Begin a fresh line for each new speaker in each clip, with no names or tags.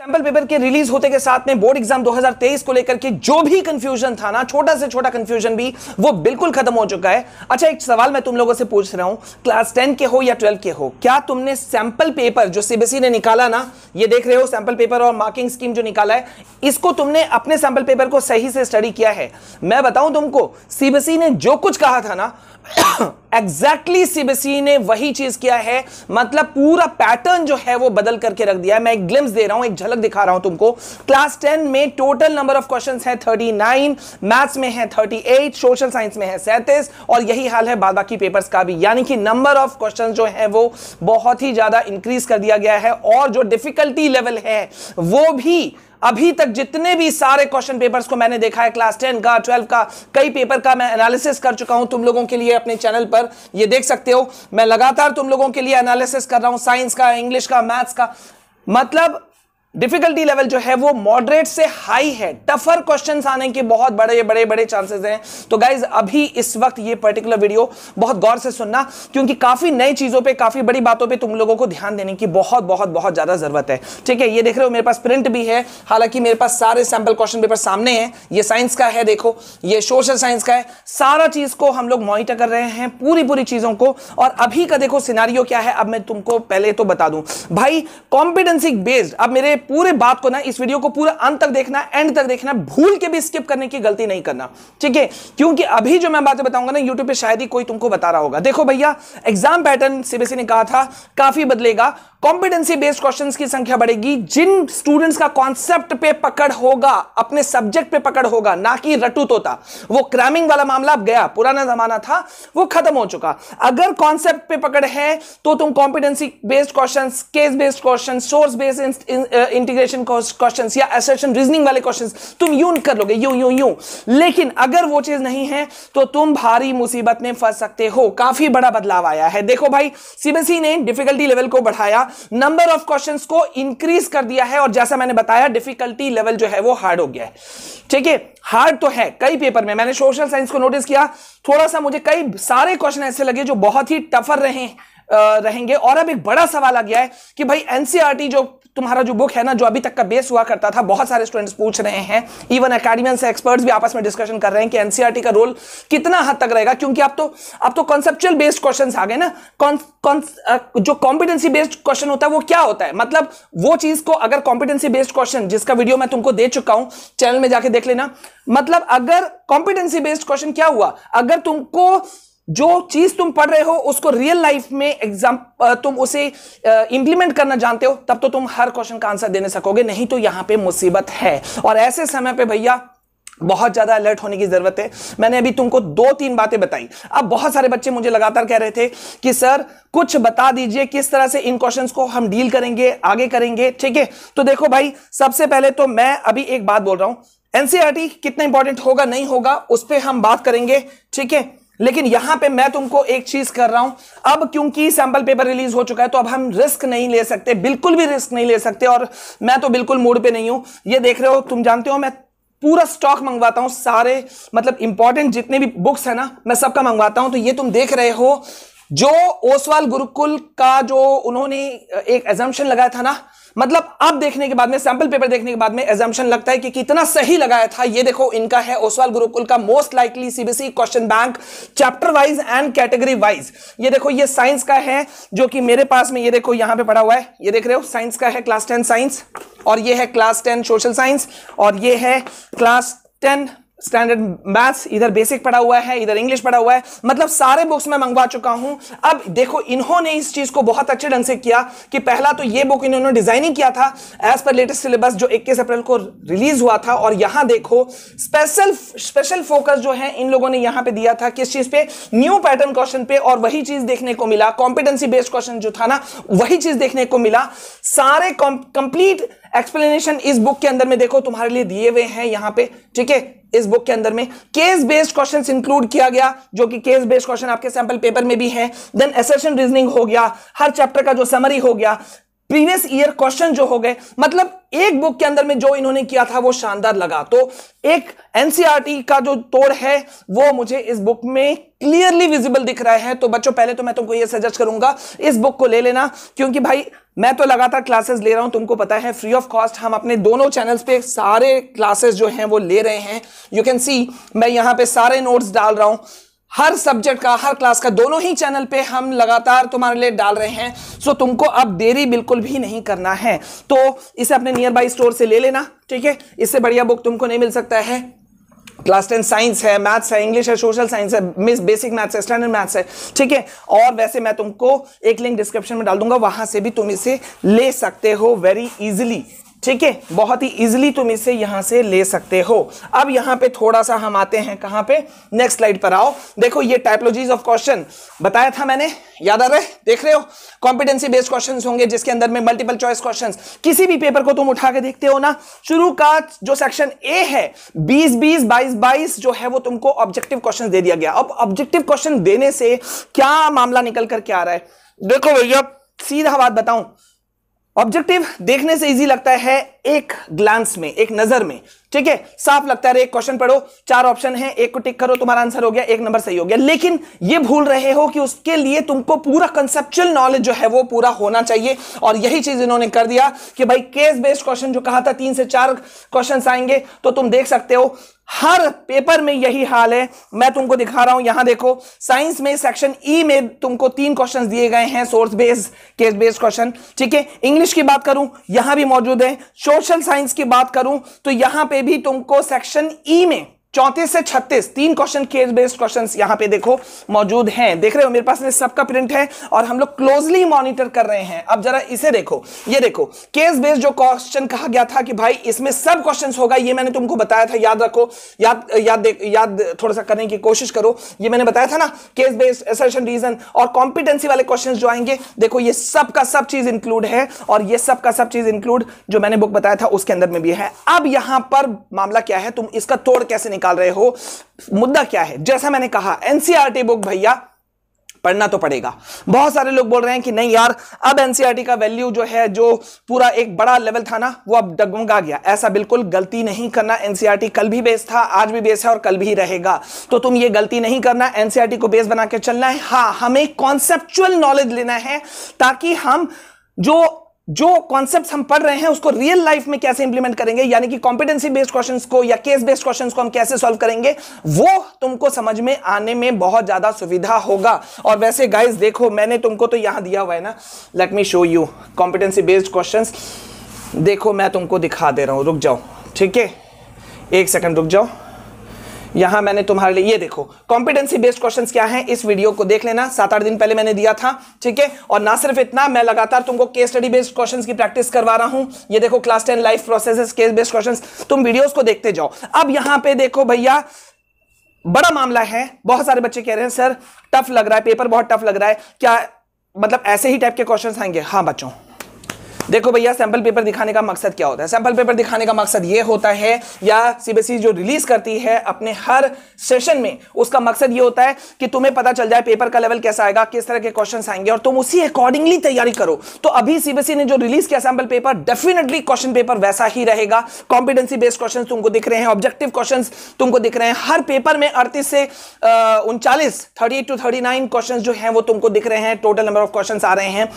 sample paper के release होते के साथ में बोर्ड एग्जाम 2023 को लेकर के जो भी कंफ्यूजन था ना छोटा से छोटा कंफ्यूजन भी वो बिल्कुल खत्म हो चुका है अच्छा एक सवाल मैं तुम लोगों से पूछ रहा हूं क्लास 10 के हो या 12 के हो क्या तुमने सैंपल पेपर जो सीबीएसई ने निकाला ना ये देख रहे हो सैंपल पेपर और मार्किंग स्कीम जो निकाला है इसको तुमने अपने सैंपल पेपर को सही से स्टडी किया है मैं बताऊं तुमको सीबीएसई ने जो कुछ कहा था ना एग्जैक्टली exactly सी ने वही चीज किया है मतलब पूरा पैटर्न जो है वो बदल करके रख दिया है मैं एक ग्लिम्स दे रहा हूं एक झलक दिखा रहा हूं तुमको क्लास टेन में टोटल नंबर ऑफ क्वेश्चन है थर्टी नाइन मैथ्स में है थर्टी एट सोशल साइंस में है सैंतीस और यही हाल है बाद बाकी पेपर्स का भी यानी कि नंबर ऑफ क्वेश्चन जो है वो बहुत ही ज्यादा इंक्रीज कर दिया गया है और जो डिफिकल्टी लेवल है वो भी अभी तक जितने भी सारे क्वेश्चन पेपर्स को मैंने देखा है क्लास टेन का ट्वेल्व का कई पेपर का मैं एनालिसिस कर चुका हूं तुम लोगों के लिए अपने चैनल पर यह देख सकते हो मैं लगातार तुम लोगों के लिए एनालिसिस कर रहा हूं साइंस का इंग्लिश का मैथ्स का मतलब डिफिकल्टी लेवल जो है वो मॉडरेट से हाई है टफर क्वेश्चन आने के बहुत बड़े बड़े बड़े चांसेस हैं तो गाइज अभी इस वक्त ये पर्टिकुलर वीडियो बहुत गौर से सुनना क्योंकि काफी नई चीजों पे काफी बड़ी बातों पे तुम लोगों को ध्यान देने की बहुत बहुत बहुत ज्यादा जरूरत है ठीक है ये देख रहे हो मेरे पास प्रिंट भी है हालांकि मेरे पास सारे सैंपल क्वेश्चन पेपर सामने हैं ये साइंस का है देखो ये सोशल साइंस का है सारा चीज को हम लोग मॉनिटर कर रहे हैं पूरी पूरी चीजों को और अभी का देखो सिनारियो क्या है अब मैं तुमको पहले तो बता दूं भाई कॉम्पिटेंसी बेस्ड अब मेरे पूरे बात को ना इस वीडियो को पूरा अंत तक देखना एंड तक देखना भूल के भी स्किप करने की गलती नहीं करना ठीक है क्योंकि अभी जो मैं बातें बताऊंगा ना यूट्यूब पे शायद ही कोई तुमको बता रहा होगा देखो भैया एग्जाम पैटर्न सीबीएसई ने कहा था काफी बदलेगा कॉम्पिटेंसी बेस्ड क्वेश्चन की संख्या बढ़ेगी जिन स्टूडेंट्स का कॉन्सेप्ट पे पकड़ होगा अपने सब्जेक्ट पे पकड़ होगा ना कि रटू तो वो क्रैमिंग वाला मामला अब गया पुराना जमाना था वो खत्म हो चुका अगर कॉन्सेप्ट पे पकड़ है तो तुम competency based question case based question source based integration question या एसेशन रीजनिंग वाले क्वेश्चन तुम यू कर लोगे यू यू यू लेकिन अगर वो चीज नहीं है तो तुम भारी मुसीबत में फंस सकते हो काफी बड़ा बदलाव आया है देखो भाई सीबीएसई e ने डिफिकल्टी लेवल को बढ़ाया नंबर ऑफ क्वेश्चन को इंक्रीज कर दिया है और जैसा मैंने बताया डिफिकल्टी लेवल जो है वो हार्ड हो गया है ठीक है हार्ड तो है कई पेपर में मैंने सोशल साइंस को नोटिस किया थोड़ा सा मुझे कई सारे क्वेश्चन ऐसे लगे जो बहुत ही टफर रहे रहेंगे और अब एक बड़ा सवाल आ गया है कि भाई एनसीआरटी e जो तुम्हारा जो बुक है ना जो अभी तक का बेस हुआ करता था बहुत सारे स्टूडेंट्स पूछ रहे हैं इवन अकेडमियन से एक्सपर्ट्स भी आपस में डिस्कशन कर रहे हैं कि एनसीआरटी e का रोल कितना हद तक रहेगा क्योंकि आप तो आप तो कॉन्सेप्चुअल बेस्ड क्वेश्चन आ गए ना कौन, कौन, जो कॉम्पिटेंसी बेस्ड क्वेश्चन होता है वो क्या होता है मतलब वो चीज को अगर कॉम्पिटेंसी बेस्ड क्वेश्चन जिसका वीडियो मैं तुमको दे चुका हूं चैनल में जाके देख लेना मतलब अगर कॉम्पिटेंसी बेस्ड क्वेश्चन क्या हुआ अगर तुमको जो चीज तुम पढ़ रहे हो उसको रियल लाइफ में एग्जाम तुम उसे इंप्लीमेंट करना जानते हो तब तो तुम हर क्वेश्चन का आंसर देने सकोगे नहीं तो यहां पे मुसीबत है और ऐसे समय पे भैया बहुत ज्यादा अलर्ट होने की जरूरत है मैंने अभी तुमको दो तीन बातें बताई अब बहुत सारे बच्चे मुझे लगातार कह रहे थे कि सर कुछ बता दीजिए किस तरह से इन क्वेश्चंस को हम डील करेंगे आगे करेंगे ठीक है तो देखो भाई सबसे पहले तो मैं अभी एक बात बोल रहा हूं एनसीआरटी e कितना इंपॉर्टेंट होगा नहीं होगा उस पर हम बात करेंगे ठीक है लेकिन यहां पे मैं तुमको एक चीज कर रहा हूं अब क्योंकि सैंपल पेपर रिलीज हो चुका है तो अब हम रिस्क नहीं ले सकते बिल्कुल भी रिस्क नहीं ले सकते और मैं तो बिल्कुल मूड पे नहीं हूं ये देख रहे हो तुम जानते हो मैं पूरा स्टॉक मंगवाता हूं सारे मतलब इंपॉर्टेंट जितने भी बुक्स है ना मैं सबका मंगवाता हूं तो ये तुम देख रहे हो जो ओसवाल गुरुकुल का जो उन्होंने एक एजम्पन लगाया था ना मतलब अब देखने के बाद में सैंपल पेपर देखने के बाद में एजम्पन लगता है कि कितना सही लगाया था ये देखो इनका है ओसवाल गुरुकुल का most likely CBSE question bank chapter wise and category wise ये देखो ये साइंस का है जो कि मेरे पास में ये देखो यहां पे पड़ा हुआ है ये देख रहे हो साइंस का है क्लास टेन साइंस और ये है क्लास टेन सोशल साइंस और ये है क्लास टेन स्टैंडर्ड मैथ्स इधर बेसिक पढ़ा हुआ है इधर इंग्लिश पढ़ा हुआ है मतलब सारे बुक्स मैं मंगवा चुका हूं अब देखो इन्होंने इस चीज को बहुत अच्छे ढंग से किया कि पहला तो ये बुक इन्होंने डिजाइन ही किया था एज पर लेटेस्ट सिलेबस जो 21 अप्रैल को रिलीज हुआ था और यहां देखो स्पेशल स्पेशल फोकस जो है इन लोगों ने यहां पे दिया था किस चीज पे न्यू पैटर्न क्वेश्चन पे और वही चीज देखने को मिला कॉम्पिटेंसी बेस्ड क्वेश्चन जो था ना वही चीज देखने को मिला सारे कंप्लीट एक्सप्लेनेशन इस बुक के अंदर में देखो तुम्हारे लिए दिए हुए हैं यहाँ पे ठीक है इस बुक के अंदर में केस बेस्ड क्वेश्चन इंक्लूड किया गया जो कि केस बेस्ड क्वेश्चन आपके सैंपल पेपर में भी है देन एसेशन रीजनिंग हो गया हर चैप्टर का जो समरी हो गया प्रीवियस ईयर क्वेश्चन जो हो गए मतलब एक बुक के अंदर में जो इन्होंने किया था वो शानदार लगा तो एक एनसीआरटी e का जो तोड़ है वो मुझे इस बुक में क्लियरली विजिबल दिख रहा है तो बच्चों पहले तो मैं तुमको ये सजेस्ट करूंगा इस बुक को ले लेना क्योंकि भाई मैं तो लगातार क्लासेस ले रहा हूं तुमको पता है फ्री ऑफ कॉस्ट हम अपने दोनों चैनल्स पे सारे क्लासेस जो हैं वो ले रहे हैं यू कैन सी मैं यहां पे सारे नोट्स डाल रहा हूं हर सब्जेक्ट का हर क्लास का दोनों ही चैनल पे हम लगातार तुम्हारे लिए डाल रहे हैं सो तुमको अब देरी बिल्कुल भी नहीं करना है तो इसे अपने नियर बाई स्टोर से ले लेना ठीक है इससे बढ़िया बुक तुमको नहीं मिल सकता है क्लास टेन साइंस है मैथ्स है इंग्लिश है सोशल साइंस है मिस बेसिक मैथ्स है स्टैंडर्ड मैथ्स है ठीक है और वैसे मैं तुमको एक लिंक डिस्क्रिप्शन में डाल दूंगा वहां से भी तुम इसे ले सकते हो वेरी इजिली ठीक है बहुत ही इजीली तुम इसे यहां से ले सकते हो अब यहां पे थोड़ा सा हम आते हैं कहां पे नेक्स्ट स्लाइड पर आओ देखो ये टाइपोलॉजीज ऑफ क्वेश्चन बताया था मैंने याद आ रहा है देख रहे हो कॉम्पिटेंसी बेस्ड क्वेश्चन होंगे जिसके अंदर में मल्टीपल चॉइस क्वेश्चन किसी भी पेपर को तुम उठा के देखते हो ना शुरू का जो सेक्शन ए है बीस बीस बाईस बाईस जो है वो तुमको ऑब्जेक्टिव क्वेश्चन दे दिया गया अब ऑब्जेक्टिव क्वेश्चन देने से क्या मामला निकल करके आ रहा है देखो भैया सीधा बात बताऊं ऑब्जेक्टिव देखने से इजी लगता है एक ग्लांस में एक नजर में ठीक है साफ लगता है एक क्वेश्चन पढ़ो चार ऑप्शन है एक को टिक करो तुम्हारा आंसर हो गया एक नंबर सही हो गया लेकिन ये भूल रहे हो कि उसके लिए तुमको पूरा कंसेप्चुअल नॉलेज जो है वो पूरा होना चाहिए और यही चीज इन्होंने कर दिया कि भाई केस बेस्ड क्वेश्चन जो कहा था तीन से चार क्वेश्चन आएंगे तो तुम देख सकते हो हर पेपर में यही हाल है मैं तुमको दिखा रहा हूं यहां देखो साइंस में सेक्शन ई e में तुमको तीन क्वेश्चंस दिए गए हैं source based case based question ठीक है इंग्लिश की बात करूं यहां भी मौजूद है शो सोशल साइंस की बात करूं तो यहां पे भी तुमको सेक्शन ई e में चौंतीस से छत्तीस तीन क्वेश्चन केस बेस्ड क्वेश्चन यहाँ पे देखो मौजूद हैं देख रहे हो मेरे पास में सबका प्रिंट है और हम लोग क्लोजली मॉनिटर कर रहे हैं अब जरा इसे देखो ये देखो केस बेस्ड जो क्वेश्चन कहा गया था कि भाई इसमें सब क्वेश्चन होगा ये मैंने तुमको बताया था याद रखो याद याद याद थोड़ा सा करने की कोशिश करो ये मैंने बताया था ना केस बेस्ड एसर्शन रीजन और कॉम्पिटेंसी वाले क्वेश्चन जो आएंगे देखो ये सबका सब चीज इंक्लूड है और ये सबका सब चीज इंक्लूड जो मैंने बुक बताया था उसके अंदर में भी है अब यहां पर मामला क्या है तुम इसका तोड़ कैसे निकाल रहे हो मुद्दा क्या है जैसा मैंने कहा एनसीआरटी बुक e भैया पढ़ना तो पड़ेगा बहुत सारे लोग बोल रहे हैं कि नहीं यार अब एनसीईआरटी e का वैल्यू जो है जो पूरा एक बड़ा लेवल था ना वो अब डगमगा गया ऐसा बिल्कुल गलती नहीं करना एनसीईआरटी e कल भी बेस था आज भी बेस है और कल भी रहेगा तो तुम ये गलती नहीं करना एनसीईआरटी को बेस बना के चलना है हाँ हमें कॉन्सेप्चुअल नॉलेज लेना है ताकि हम जो जो कॉन्सेप्ट हम पढ़ रहे हैं उसको रियल लाइफ में कैसे इंप्लीमेंट करेंगे यानी कि कॉम्पिटेंसी बेस्ड क्वेश्चन को या केस बेस्ड क्वेश्चन को हम कैसे सॉल्व करेंगे वो तुमको समझ में आने में बहुत ज्यादा सुविधा होगा और वैसे गाइज देखो मैंने तुमको तो यहां दिया हुआ है ना let me show you competency based question देखो मैं तुमको दिखा दे रहा हूं रुक जाओ ठीक है एक सेकंड रुक जाओ यहां मैंने तुम्हारे लिए ये देखो कॉम्पिटेंसी बेस्ड क्वेश्चंस क्या है इस वीडियो को देख लेना सात आठ दिन पहले मैंने दिया था ठीक है और ना सिर्फ इतना मैं लगातार तुमको केस स्टडी बेस्ड क्वेश्चन की प्रैक्टिस करवा रहा हूँ ये देखो class ten life process case based question तुम वीडियोज को देखते जाओ अब यहां पे देखो भैया बड़ा मामला है बहुत सारे बच्चे कह रहे हैं सर टफ लग रहा है पेपर बहुत टफ लग रहा है क्या मतलब ऐसे ही टाइप के क्वेश्चन आएंगे हाँ बच्चों देखो भैया सैंपल पेपर दिखाने का मकसद क्या होता है सैंपल पेपर दिखाने का मकसद ये होता है या सीबीएसई e जो रिलीज करती है अपने हर सेशन में उसका मकसद ये होता है कि तुम्हें पता चल जाए पेपर का लेवल कैसा आएगा किस तरह के क्वेश्चन आएंगे और तुम उसी अकॉर्डिंगली तैयारी करो तो अभी सीबीएसई e ने जो रिलीज किया sample paper definitely question paper वैसा ही रहेगा कॉम्पिटेंसी बेस्ड क्वेश्चन तुमको दिख रहे हैं ऑब्जेक्टिव क्वेश्चन तुमको दिख रहे हैं हर पेपर में अड़तीस से उनचालीस thirty two thirty nine question जो है वो तुमको दिख रहे हैं टोटल नंबर ऑफ क्वेश्चन आ रहे हैं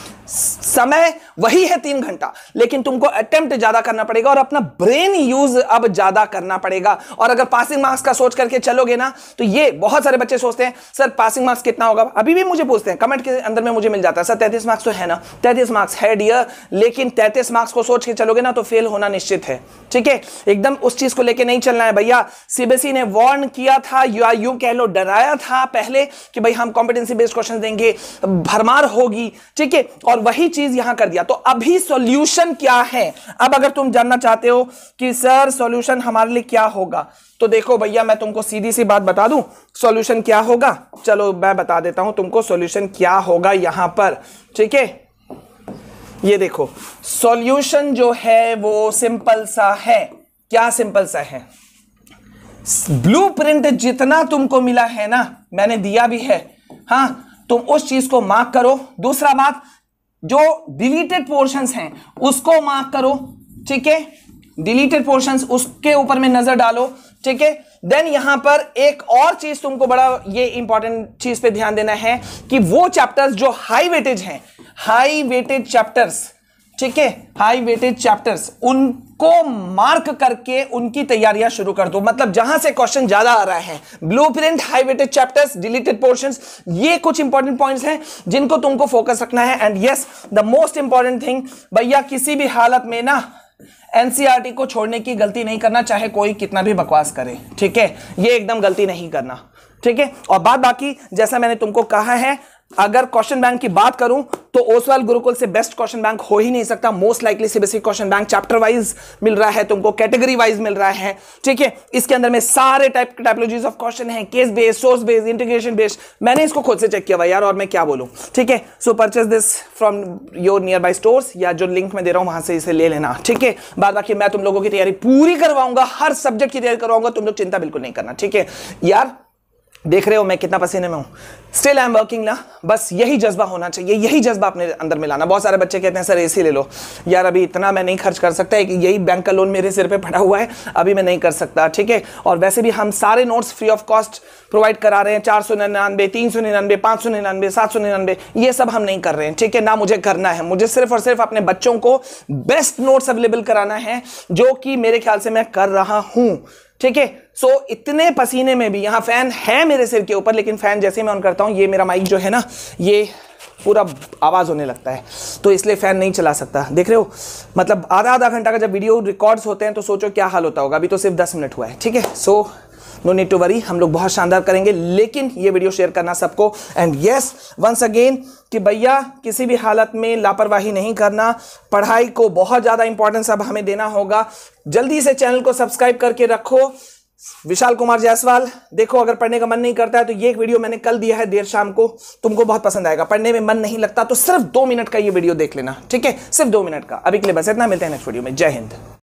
समय वही है तीन तीन घंटा लेकिन तुमको अटेम्प्ट ज्यादा करना पड़ेगा और अपना ब्रेन यूज अब ज्यादा करना पड़ेगा और अगर पासिंग मार्क्स का सोच करके चलोगे ना तो ये बहुत सारे बच्चे सोचते हैं सर पासिंग मार्क्स कितना होगा अभी भी मुझे पूछते हैं कमेंट के अंदर में मुझे मिल जाता है सर तैतीस मार्क्स तो है ना तैतीस मार्क्स है डियर लेकिन तैतीस मार्क्स को सोच के चलोगे ना तो फेल होना निश्चित है ठीक है एकदम उस चीज को लेकर नहीं चलना है भैया सीबीएसई e ने वार्न किया था या यू कह लो डराया था पहले कि भाई हम कॉम्पिटेंसी बेस्ड क्वेश्चन देंगे भरमार होगी ठीक है और वही चीज यहां कर दिया तो अभी सॉल्यूशन क्या है अब अगर तुम जानना चाहते हो कि सर सॉल्यूशन हमारे लिए क्या होगा तो देखो भैया मैं तुमको सीधी सी बात बता दूं सॉल्यूशन क्या होगा चलो मैं बता देता हूं तुमको सॉल्यूशन क्या होगा यहां पर ठीक है ये देखो सॉल्यूशन जो है वो सिंपल सा है क्या सिंपल सा है ब्लूप्रिंट जितना तुमको मिला है ना मैंने दिया भी है हाँ तुम उस चीज को मार्क करो दूसरा बात जो डिलीटेड पोर्शंस हैं उसको मार्क करो ठीक है डिलीटेड पोर्शंस उसके ऊपर में नजर डालो ठीक है देन यहां पर एक और चीज तुमको बड़ा ये इंपॉर्टेंट चीज पे ध्यान देना है कि वो चैप्टर्स जो हाई वेटेज हैं हाई वेटेज चैप्टर्स ठीक है हाई वेटेड चैप्टर्स उनको मार्क करके उनकी तैयारियां शुरू कर दो मतलब जहां से क्वेश्चन ज्यादा आ रहा है blue print high weighted chapters deleted portion ये कुछ इंपॉर्टेंट पॉइंट्स हैं जिनको तुमको फोकस रखना है and yes the most important thing भैया किसी भी हालत में ना एनसीआरटी e को छोड़ने की गलती नहीं करना चाहे कोई कितना भी बकवास करे ठीक है ये एकदम गलती नहीं करना ठीक है और बात बाकी जैसा मैंने तुमको कहा है अगर क्वेश्चन बैंक की बात करूं तो ओसवाल गुरुकुल से बेस्ट क्वेश्चन बैंक हो ही नहीं सकता most likely CBSE question bank chapter wise मिल रहा है तुमको कैटेगरी वाइज मिल रहा है ठीक है इसके अंदर में सारे टाइप के टाइपोलॉजीज ऑफ क्वेश्चन है case base source base integration base मैंने इसको खुद से चेक किया हुआ यार और मैं क्या बोलूँ ठीक है so purchase this from your nearby stores या जो लिंक में दे रहा हूँ वहां से इसे ले लेना ठीक है बाद बाकी मैं तुम लोगों की तैयारी पूरी करवाऊंगा हर सब्जेक्ट की तैयारी करवाऊंगा तुम लोग चिंता बिल्कुल नहीं करना ठीक है यार देख रहे हो मैं कितना पसीने में हूँ स्टिल आई एम वर्किंग ना बस यही जज्बा होना चाहिए यही जज्बा अपने अंदर में लाना बहुत सारे बच्चे कहते हैं सर एसी ले लो यार अभी इतना मैं नहीं खर्च कर सकता है कि यही बैंक का लोन मेरे सिर पे पड़ा हुआ है अभी मैं नहीं कर सकता ठीक है और वैसे भी हम सारे notes free of cost provide करा रहे हैं चार सौ निन्यानवे तीन सौ निन्यानवे पाँच सौ निन्यानवे सात सौ निन्यानवे ये सब हम नहीं कर रहे हैं ठीक है ना मुझे करना है मुझे सिर्फ और सिर्फ अपने बच्चों को बेस्ट नोट्स अवेलेबल कराना है जो कि मेरे ख्याल से मैं कर रहा हूँ ठीक है सो इतने पसीने में भी यहां फैन है मेरे सिर के ऊपर लेकिन फैन जैसे मैं ऑन करता हूं ये मेरा माइक जो है ना ये पूरा आवाज़ होने लगता है तो इसलिए फ़ैन नहीं चला सकता देख रहे हो मतलब आधा आधा घंटा का जब वीडियो रिकॉर्ड्स होते हैं तो सोचो क्या हाल होता होगा अभी तो सिर्फ दस मिनट हुआ है ठीक है so no need to worry हम लोग बहुत शानदार करेंगे लेकिन ये वीडियो शेयर करना सबको एंड यस वंस अगेन कि भैया किसी भी हालत में लापरवाही नहीं करना पढ़ाई को बहुत ज़्यादा इंपॉर्टेंस अब हमें देना होगा जल्दी से चैनल को सब्सक्राइब करके रखो विशाल कुमार जायसवाल देखो अगर पढ़ने का मन नहीं करता है तो ये एक वीडियो मैंने कल दिया है देर शाम को तुमको बहुत पसंद आएगा पढ़ने में मन नहीं लगता तो सिर्फ दो मिनट का ये वीडियो देख लेना ठीक है सिर्फ दो मिनट का अभी के लिए बस इतना मिलते हैं नेक्स्ट वीडियो में जय हिंद